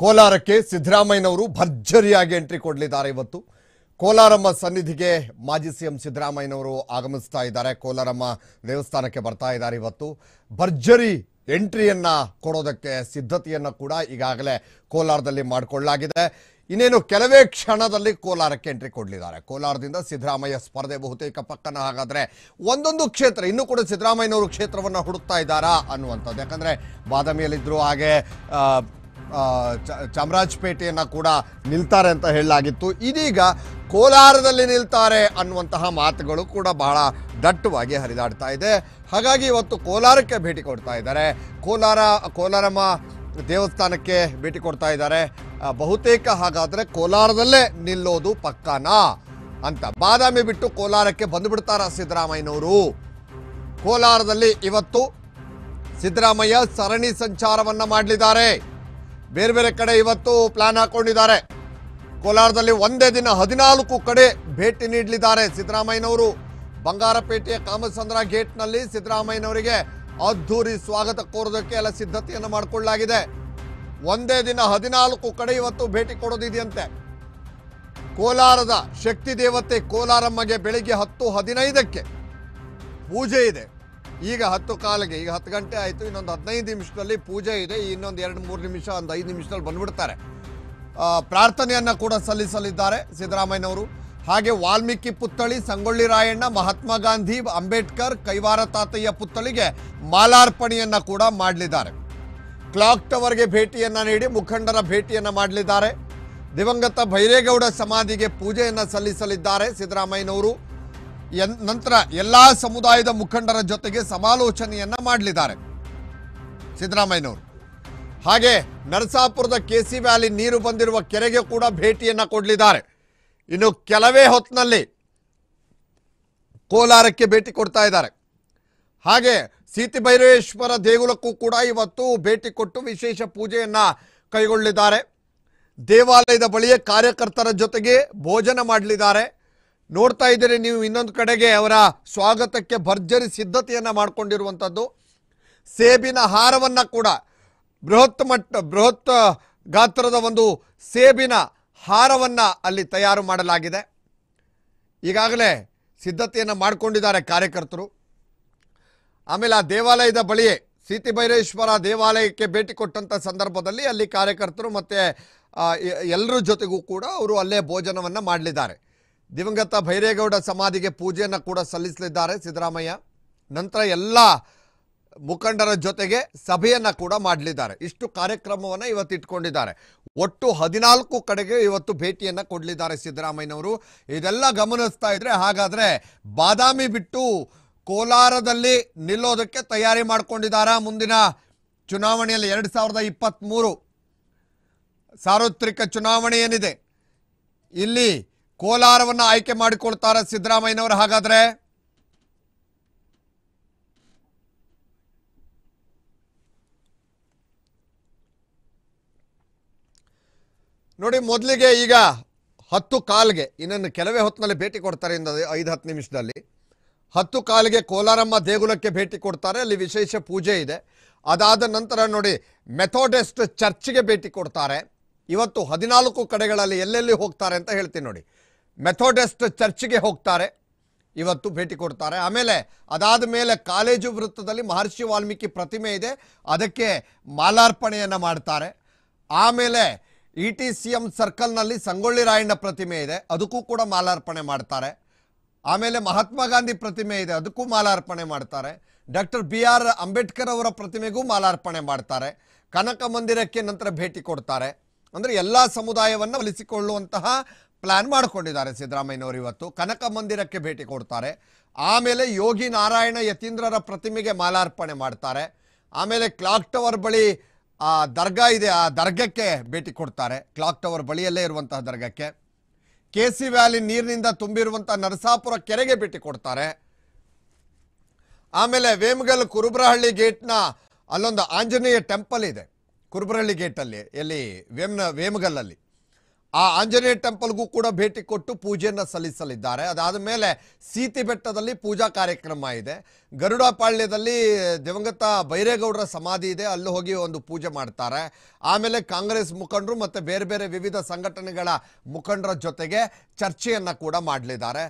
ಕೋಲಾರಕ್ಕೆ ಸಿದ್ದರಾಮಯ್ಯನವರು ಭರ್ಜರಿಯಾಗಿ ಎಂಟ್ರಿ ಕೊಡಲಿದ್ದಾರೆ ಇವತ್ತು ಕೋಲಾರಮ್ಮ ಸನ್ನಿಧಿಗೆ ಮಾಜಿ ಸಿ ಎಂ ಸಿದ್ದರಾಮಯ್ಯನವರು ಆಗಮಿಸ್ತಾ ಇದ್ದಾರೆ ಕೋಲಾರಮ್ಮ ದೇವಸ್ಥಾನಕ್ಕೆ ಬರ್ತಾ ಇದ್ದಾರೆ ಇವತ್ತು ಭರ್ಜರಿ ಎಂಟ್ರಿಯನ್ನು ಕೊಡೋದಕ್ಕೆ ಸಿದ್ಧತೆಯನ್ನು ಕೂಡ ಈಗಾಗಲೇ ಕೋಲಾರದಲ್ಲಿ ಮಾಡಿಕೊಳ್ಳಲಾಗಿದೆ ಇನ್ನೇನು ಕೆಲವೇ ಕ್ಷಣದಲ್ಲಿ ಕೋಲಾರಕ್ಕೆ ಎಂಟ್ರಿ ಕೊಡಲಿದ್ದಾರೆ ಕೋಲಾರದಿಂದ ಸಿದ್ದರಾಮಯ್ಯ ಸ್ಪರ್ಧೆ ಬಹುತೇಕ ಪಕ್ಕನ ಹಾಗಾದರೆ ಒಂದೊಂದು ಕ್ಷೇತ್ರ ಇನ್ನೂ ಕೂಡ ಸಿದ್ದರಾಮಯ್ಯನವರು ಕ್ಷೇತ್ರವನ್ನು ಹುಡುಕ್ತಾ ಇದ್ದಾರಾ ಅನ್ನುವಂಥದ್ದು ಯಾಕಂದರೆ ಬಾದಾಮಿಯಲ್ಲಿದ್ದರೂ ಹಾಗೆ ಚಾಮರಾಜಪೇಟೆಯನ್ನು ಕೂಡ ನಿಲ್ತಾರೆ ಅಂತ ಹೇಳಲಾಗಿತ್ತು ಇದೀಗ ಕೋಲಾರದಲ್ಲಿ ನಿಲ್ತಾರೆ ಅನ್ನುವಂತಹ ಮಾತುಗಳು ಕೂಡ ಬಹಳ ದಟ್ಟವಾಗಿ ಹರಿದಾಡ್ತಾ ಇದೆ ಹಾಗಾಗಿ ಇವತ್ತು ಕೋಲಾರಕ್ಕೆ ಭೇಟಿ ಕೊಡ್ತಾ ಇದ್ದಾರೆ ಕೋಲಾರ ಕೋಲಾರಮ್ಮ ದೇವಸ್ಥಾನಕ್ಕೆ ಭೇಟಿ ಕೊಡ್ತಾ ಇದ್ದಾರೆ ಬಹುತೇಕ ಹಾಗಾದರೆ ಕೋಲಾರದಲ್ಲೇ ನಿಲ್ಲೋದು ಪಕ್ಕನಾ ಅಂತ ಬಾದಾಮಿ ಬಿಟ್ಟು ಕೋಲಾರಕ್ಕೆ ಬಂದುಬಿಡ್ತಾರ ಸಿದ್ದರಾಮಯ್ಯನವರು ಕೋಲಾರದಲ್ಲಿ ಇವತ್ತು ಸಿದ್ದರಾಮಯ್ಯ ಸರಣಿ ಸಂಚಾರವನ್ನು ಮಾಡಲಿದ್ದಾರೆ ಬೇರೆ ಬೇರೆ ಕಡೆ ಇವತ್ತು ಪ್ಲಾನ್ ಹಾಕೊಂಡಿದ್ದಾರೆ ಕೋಲಾರದಲ್ಲಿ ಒಂದೇ ದಿನ ಹದಿನಾಲ್ಕು ಕಡೆ ಭೇಟಿ ನೀಡಲಿದ್ದಾರೆ ಸಿದ್ದರಾಮಯ್ಯನವರು ಬಂಗಾರಪೇಟೆಯ ಕಾಮಸಂದ್ರ ಗೇಟ್ನಲ್ಲಿ ಸಿದ್ದರಾಮಯ್ಯನವರಿಗೆ ಅದ್ಧೂರಿ ಸ್ವಾಗತ ಕೋರೋದಕ್ಕೆ ಎಲ್ಲ ಸಿದ್ಧತೆಯನ್ನು ಮಾಡಿಕೊಳ್ಳಲಾಗಿದೆ ಒಂದೇ ದಿನ ಹದಿನಾಲ್ಕು ಕಡೆ ಇವತ್ತು ಭೇಟಿ ಕೊಡೋದಿದೆಯಂತೆ ಕೋಲಾರದ ಶಕ್ತಿ ದೇವತೆ ಕೋಲಾರಮ್ಮಗೆ ಬೆಳಿಗ್ಗೆ ಹತ್ತು ಹದಿನೈದಕ್ಕೆ ಪೂಜೆ ಇದೆ ಈಗ 10 ಕಾಲಿಗೆ ಈಗ 10 ಗಂಟೆ ಆಯ್ತು ಇನ್ನೊಂದು 15 ನಿಮಿಷದಲ್ಲಿ ಪೂಜೆ ಇದೆ ಇನ್ನೊಂದು 2 3 ನಿಮಿಷಂದ 5 ನಿಮಿಷದಲ್ಲಿ ಬಂದ್ಬಿಡುತ್ತಾರೆ ಆ ಪ್ರಾರ್ಥನೆಯನ್ನ ಕೂಡ ಸಲ್ಲಿಸಲಿದ್ದಾರೆ ಸಿದರಾಮಯ್ಯನವರು ಹಾಗೆ ವಾಲ್ಮೀಕಿ ಪುತ್ತಳಿ ಸಂಗೊಳ್ಳಿ ರಾಯಣ್ಣ ಮಹಾತ್ಮ ಗಾಂಧಿ ಅಂಬೇಡ್ಕರ್ ಕೈವಾರ ತಾತಯ್ಯ ಪುತ್ತಳಿಗೆ ಮಾಲಾರ್ಪಣಿಯನ್ನ ಕೂಡ ಮಾಡ್ಳಿದ್ದಾರೆ ಕ್ಲಾಕ್ ಟವರ್ ಗೆ ಭೇಟಿಯನ್ನ ನೀಡಿ ಮುಖಂಡರ ಭೇಟಿಯನ್ನ ಮಾಡ್ಳಿದ್ದಾರೆ ದಿವಂಗತ ಭೈರೇಗೌಡ ಸಮಾಧಿಗೆ ಪೂಜೆಯನ್ನು ಸಲ್ಲಿಸಲಿದ್ದಾರೆ ಸಿದರಾಮಯ್ಯನವರು ಎನ್ ನಂತರ ಎಲ್ಲ ಸಮುದಾಯದ ಮುಖಂಡರ ಜೊತೆಗೆ ಸಮಾಲೋಚನೆಯನ್ನ ಮಾಡಲಿದ್ದಾರೆ ಸಿದ್ದರಾಮಯ್ಯನವರು ಹಾಗೆ ನರಸಾಪುರದ ಕೆಸಿ ವ್ಯಾಲಿ ನೀರು ಬಂದಿರುವ ಕೆರೆಗೆ ಕೂಡ ಭೇಟಿಯನ್ನ ಕೊಡಲಿದ್ದಾರೆ ಇನ್ನು ಕೆಲವೇ ಹೊತ್ತಿನಲ್ಲಿ ಕೋಲಾರಕ್ಕೆ ಭೇಟಿ ಕೊಡ್ತಾ ಇದ್ದಾರೆ ಹಾಗೆ ಭೈರವೇಶ್ವರ ದೇಗುಲಕ್ಕೂ ಕೂಡ ಇವತ್ತು ಭೇಟಿ ಕೊಟ್ಟು ವಿಶೇಷ ಪೂಜೆಯನ್ನ ಕೈಗೊಳ್ಳಲಿದ್ದಾರೆ ದೇವಾಲಯದ ಬಳಿಯೇ ಕಾರ್ಯಕರ್ತರ ಜೊತೆಗೆ ಭೋಜನ ಮಾಡಲಿದ್ದಾರೆ ನೋಡ್ತಾ ಇದ್ದೀರಿ ನೀವು ಇನ್ನೊಂದು ಕಡೆಗೆ ಅವರ ಸ್ವಾಗತಕ್ಕೆ ಭರ್ಜರಿ ಸಿದ್ಧತೆಯನ್ನು ಮಾಡಿಕೊಂಡಿರುವಂಥದ್ದು ಸೇಬಿನ ಹಾರವನ್ನು ಕೂಡ ಬೃಹತ್ ಮಟ್ಟ ಬೃಹತ್ ಗಾತ್ರದ ಒಂದು ಸೇಬಿನ ಹಾರವನ್ನು ಅಲ್ಲಿ ತಯಾರು ಮಾಡಲಾಗಿದೆ ಈಗಾಗಲೇ ಸಿದ್ಧತೆಯನ್ನು ಮಾಡಿಕೊಂಡಿದ್ದಾರೆ ಕಾರ್ಯಕರ್ತರು ಆಮೇಲೆ ಆ ದೇವಾಲಯದ ಬಳಿಯೇ ಸೀತಿ ಭೈರೇಶ್ವರ ದೇವಾಲಯಕ್ಕೆ ಭೇಟಿ ಕೊಟ್ಟಂಥ ಸಂದರ್ಭದಲ್ಲಿ ಅಲ್ಲಿ ಕಾರ್ಯಕರ್ತರು ಮತ್ತು ಎಲ್ಲರ ಜೊತೆಗೂ ಕೂಡ ಅವರು ಅಲ್ಲೇ ಭೋಜನವನ್ನು ಮಾಡಲಿದ್ದಾರೆ ದಿವಂಗತ ಭೈರೇಗೌಡ ಸಮಾಧಿಗೆ ಪೂಜೆಯನ್ನು ಕೂಡ ಸಲ್ಲಿಸಲಿದ್ದಾರೆ ಸಿದ್ದರಾಮಯ್ಯ ನಂತರ ಎಲ್ಲ ಮುಖಂಡರ ಜೊತೆಗೆ ಸಭೆಯನ್ನು ಕೂಡ ಮಾಡಲಿದ್ದಾರೆ ಇಷ್ಟು ಕಾರ್ಯಕ್ರಮವನ್ನು ಇವತ್ತು ಇಟ್ಕೊಂಡಿದ್ದಾರೆ ಒಟ್ಟು ಹದಿನಾಲ್ಕು ಕಡೆಗೆ ಇವತ್ತು ಭೇಟಿಯನ್ನು ಕೊಡಲಿದ್ದಾರೆ ಸಿದ್ದರಾಮಯ್ಯನವರು ಇದೆಲ್ಲ ಗಮನಿಸ್ತಾ ಇದ್ರೆ ಹಾಗಾದರೆ ಬಾದಾಮಿ ಬಿಟ್ಟು ಕೋಲಾರದಲ್ಲಿ ನಿಲ್ಲೋದಕ್ಕೆ ತಯಾರಿ ಮಾಡಿಕೊಂಡಿದ್ದಾರೆ ಮುಂದಿನ ಚುನಾವಣೆಯಲ್ಲಿ ಎರಡು ಸಾವಿರದ ಇಪ್ಪತ್ತ್ಮೂರು ಸಾರ್ವತ್ರಿಕ ಚುನಾವಣೆ ಏನಿದೆ ಇಲ್ಲಿ ಕೋಲಾರವನ್ನು ಆಯ್ಕೆ ಮಾಡಿಕೊಳ್ತಾರೆ ಸಿದ್ದರಾಮಯ್ಯನವರು ಹಾಗಾದ್ರೆ ನೋಡಿ ಮೊದಲಿಗೆ ಈಗ ಹತ್ತು ಕಾಲ್ಗೆ ಇನ್ನನ್ನು ಕೆಲವೇ ಹೊತ್ತಿನಲ್ಲಿ ಭೇಟಿ ಕೊಡ್ತಾರೆ ಇಂದ ಐದು ಹತ್ತು ನಿಮಿಷದಲ್ಲಿ ಹತ್ತು ಕಾಲಿಗೆ ಕೋಲಾರಮ್ಮ ದೇಗುಲಕ್ಕೆ ಭೇಟಿ ಕೊಡ್ತಾರೆ ಅಲ್ಲಿ ವಿಶೇಷ ಪೂಜೆ ಇದೆ ಅದಾದ ನಂತರ ನೋಡಿ ಮೆಥೋಡಿಸ್ಟ್ ಚರ್ಚ್ಗೆ ಭೇಟಿ ಕೊಡ್ತಾರೆ ಇವತ್ತು ಹದಿನಾಲ್ಕು ಕಡೆಗಳಲ್ಲಿ ಎಲ್ಲೆಲ್ಲಿ ಹೋಗ್ತಾರೆ ಅಂತ ಹೇಳ್ತೀನಿ ನೋಡಿ ಮೆಥೋಡಿಸ್ಟ್ ಚರ್ಚ್ಗೆ ಹೋಗ್ತಾರೆ ಇವತ್ತು ಭೇಟಿ ಕೊಡ್ತಾರೆ ಆಮೇಲೆ ಅದಾದ ಮೇಲೆ ಕಾಲೇಜು ವೃತ್ತದಲ್ಲಿ ಮಹರ್ಷಿ ವಾಲ್ಮೀಕಿ ಪ್ರತಿಮೆ ಇದೆ ಅದಕ್ಕೆ ಮಾಲಾರ್ಪಣೆಯನ್ನು ಮಾಡ್ತಾರೆ ಆಮೇಲೆ ಇ ಟಿ ಸಿ ಎಂ ಸರ್ಕಲ್ನಲ್ಲಿ ಸಂಗೊಳ್ಳಿ ರಾಯಣ್ಣ ಪ್ರತಿಮೆ ಇದೆ ಅದಕ್ಕೂ ಕೂಡ ಮಾಲಾರ್ಪಣೆ ಮಾಡ್ತಾರೆ ಆಮೇಲೆ ಮಹಾತ್ಮ ಗಾಂಧಿ ಪ್ರತಿಮೆ ಇದೆ ಅದಕ್ಕೂ ಮಾಲಾರ್ಪಣೆ ಮಾಡ್ತಾರೆ ಡಾಕ್ಟರ್ ಬಿ ಆರ್ ಅಂಬೇಡ್ಕರ್ ಅವರ ಪ್ರತಿಮೆಗೂ ಮಾಲಾರ್ಪಣೆ ಮಾಡ್ತಾರೆ ಕನಕ ಮಂದಿರಕ್ಕೆ ನಂತರ ಭೇಟಿ ಕೊಡ್ತಾರೆ ಅಂದರೆ ಎಲ್ಲ ಸಮುದಾಯವನ್ನು ಒಲಿಸಿಕೊಳ್ಳುವಂತಹ ಪ್ಲಾನ್ ಮಾಡಿಕೊಂಡಿದ್ದಾರೆ ಸಿದ್ದರಾಮಯ್ಯನವರು ಇವತ್ತು ಕನಕ ಮಂದಿರಕ್ಕೆ ಭೇಟಿ ಕೊಡ್ತಾರೆ ಆಮೇಲೆ ಯೋಗಿ ನಾರಾಯಣ ಯತೀಂದ್ರರ ಪ್ರತಿಮೆಗೆ ಮಾಲಾರ್ಪಣೆ ಮಾಡ್ತಾರೆ ಆಮೇಲೆ ಕ್ಲಾಕ್ ಟವರ್ ಬಳಿ ಆ ದರ್ಗಾ ಇದೆ ಆ ದರ್ಗಕ್ಕೆ ಭೇಟಿ ಕೊಡ್ತಾರೆ ಕ್ಲಾಕ್ ಟವರ್ ಬಳಿಯಲ್ಲೇ ಇರುವಂತಹ ದರ್ಗಕ್ಕೆ ಕೆ ಸಿ ವ್ಯಾಲಿ ನೀರಿನಿಂದ ತುಂಬಿರುವಂತಹ ನರಸಾಪುರ ಕೆರೆಗೆ ಭೇಟಿ ಕೊಡ್ತಾರೆ ಆಮೇಲೆ ವೇಮಗಲ್ ಕುರುಬರಹಳ್ಳಿ ಗೇಟ್ನ ಅಲ್ಲೊಂದು ಆಂಜನೇಯ ಟೆಂಪಲ್ ಇದೆ ಕುರುಬರಹಳ್ಳಿ ಗೇಟಲ್ಲಿ ಎಲ್ಲಿ ವೇಮ್ನ ವೇಮಗಲ್ಲಲ್ಲಿ ಆ ಆಂಜನೇಯ ಟೆಂಪಲ್ಗೂ ಕೂಡ ಭೇಟಿ ಕೊಟ್ಟು ಪೂಜೆಯನ್ನು ಸಲ್ಲಿಸಲಿದ್ದಾರೆ ಅದಾದ ಮೇಲೆ ಸೀತಿ ಬೆಟ್ಟದಲ್ಲಿ ಪೂಜಾ ಕಾರ್ಯಕ್ರಮ ಇದೆ ಗರುಡಪಾಳ್ಯದಲ್ಲಿ ದಿವಂಗತ ಬೈರೇಗೌಡರ ಸಮಾಧಿ ಇದೆ ಅಲ್ಲಿ ಹೋಗಿ ಒಂದು ಪೂಜೆ ಮಾಡ್ತಾರೆ ಆಮೇಲೆ ಕಾಂಗ್ರೆಸ್ ಮುಖಂಡರು ಮತ್ತು ಬೇರೆ ಬೇರೆ ವಿವಿಧ ಸಂಘಟನೆಗಳ ಮುಖಂಡರ ಜೊತೆಗೆ ಚರ್ಚೆಯನ್ನು ಕೂಡ ಮಾಡಲಿದ್ದಾರೆ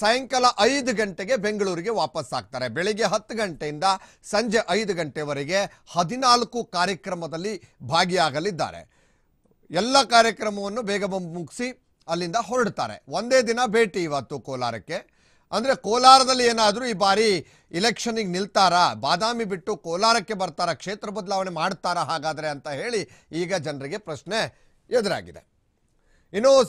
ಸಾಯಂಕಾಲ ಐದು ಗಂಟೆಗೆ ಬೆಂಗಳೂರಿಗೆ ವಾಪಸ್ ಆಗ್ತಾರೆ ಬೆಳಿಗ್ಗೆ ಹತ್ತು ಗಂಟೆಯಿಂದ ಸಂಜೆ ಐದು ಗಂಟೆವರೆಗೆ ಹದಿನಾಲ್ಕು ಕಾರ್ಯಕ್ರಮದಲ್ಲಿ ಭಾಗಿಯಾಗಲಿದ್ದಾರೆ ಎಲ್ಲ ಕಾರ್ಯಕ್ರಮವನ್ನು ಬೇಗ ಮುಗಿಸಿ ಅಲ್ಲಿಂದ ಹೊರಡ್ತಾರೆ ಒಂದೇ ದಿನ ಭೇಟಿ ಇವತ್ತು ಕೋಲಾರಕ್ಕೆ ಅಂದರೆ ಕೋಲಾರದಲ್ಲಿ ಏನಾದರೂ ಈ ಬಾರಿ ಇಲೆಕ್ಷನಿಗೆ ನಿಲ್ತಾರಾ ಬಾದಾಮಿ ಬಿಟ್ಟು ಕೋಲಾರಕ್ಕೆ ಬರ್ತಾರಾ ಕ್ಷೇತ್ರ ಬದಲಾವಣೆ ಮಾಡ್ತಾರಾ ಹಾಗಾದರೆ ಅಂತ ಹೇಳಿ ಈಗ ಜನರಿಗೆ ಪ್ರಶ್ನೆ ಎದುರಾಗಿದೆ ಇನ್ನು